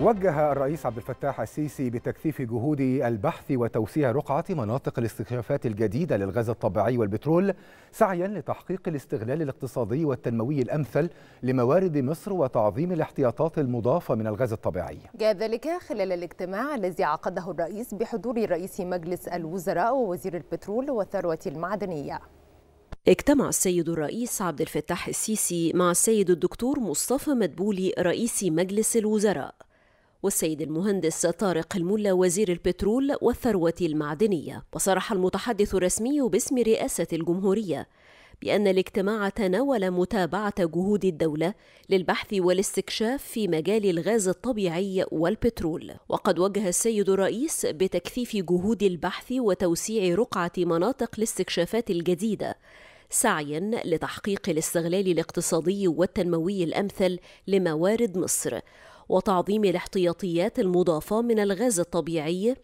وجه الرئيس عبد الفتاح السيسي بتكثيف جهود البحث وتوسيع رقعة مناطق الاستكشافات الجديدة للغاز الطبيعي والبترول سعيا لتحقيق الاستغلال الاقتصادي والتنموي الأمثل لموارد مصر وتعظيم الاحتياطات المضافة من الغاز الطبيعي جاء ذلك خلال الاجتماع الذي عقده الرئيس بحضور رئيس مجلس الوزراء ووزير البترول والثروة المعدنية اجتمع السيد الرئيس عبد الفتاح السيسي مع السيد الدكتور مصطفى مدبولي رئيس مجلس الوزراء والسيد المهندس طارق الملا وزير البترول والثروة المعدنية وصرح المتحدث الرسمي باسم رئاسة الجمهورية بأن الاجتماع تناول متابعة جهود الدولة للبحث والاستكشاف في مجال الغاز الطبيعي والبترول، وقد وجه السيد الرئيس بتكثيف جهود البحث وتوسيع رقعة مناطق الاستكشافات الجديدة، سعيا لتحقيق الاستغلال الاقتصادي والتنموي الأمثل لموارد مصر، وتعظيم الاحتياطيات المضافة من الغاز الطبيعي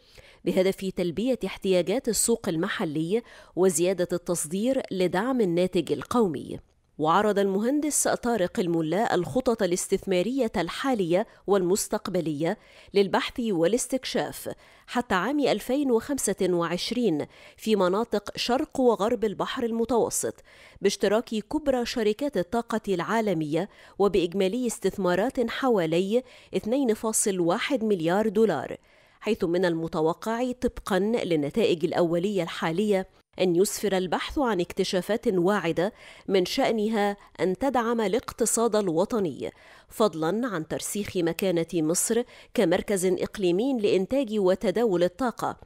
بهدف تلبية احتياجات السوق المحلي وزيادة التصدير لدعم الناتج القومي وعرض المهندس طارق الملا الخطط الاستثمارية الحالية والمستقبلية للبحث والاستكشاف حتى عام 2025 في مناطق شرق وغرب البحر المتوسط باشتراك كبرى شركات الطاقة العالمية وبإجمالي استثمارات حوالي 2.1 مليار دولار حيث من المتوقع طبقا للنتائج الأولية الحالية أن يسفر البحث عن اكتشافات واعدة من شأنها أن تدعم الاقتصاد الوطني، فضلاً عن ترسيخ مكانة مصر كمركز إقليمي لإنتاج وتداول الطاقة.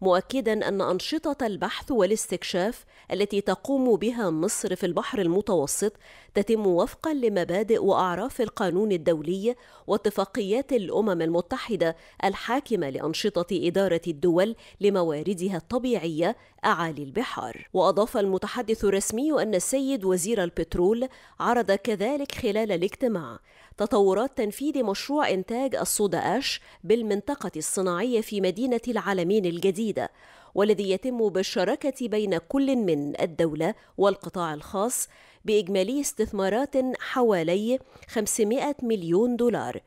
مؤكدا أن أنشطة البحث والاستكشاف التي تقوم بها مصر في البحر المتوسط تتم وفقا لمبادئ وأعراف القانون الدولي واتفاقيات الأمم المتحدة الحاكمة لأنشطة إدارة الدول لمواردها الطبيعية أعالي البحار وأضاف المتحدث الرسمي أن السيد وزير البترول عرض كذلك خلال الاجتماع تطورات تنفيذ مشروع إنتاج الصودا أش بالمنطقة الصناعية في مدينة العالمين الجديدة والذي يتم بالشراكة بين كل من الدولة والقطاع الخاص بإجمالي استثمارات حوالي 500 مليون دولار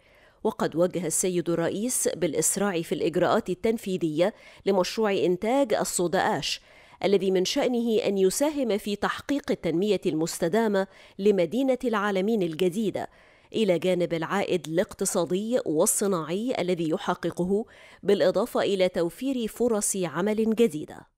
وقد وجه السيد الرئيس بالإسراع في الإجراءات التنفيذية لمشروع إنتاج الصودا أش الذي من شأنه أن يساهم في تحقيق التنمية المستدامة لمدينة العالمين الجديدة إلى جانب العائد الاقتصادي والصناعي الذي يحققه بالإضافة إلى توفير فرص عمل جديدة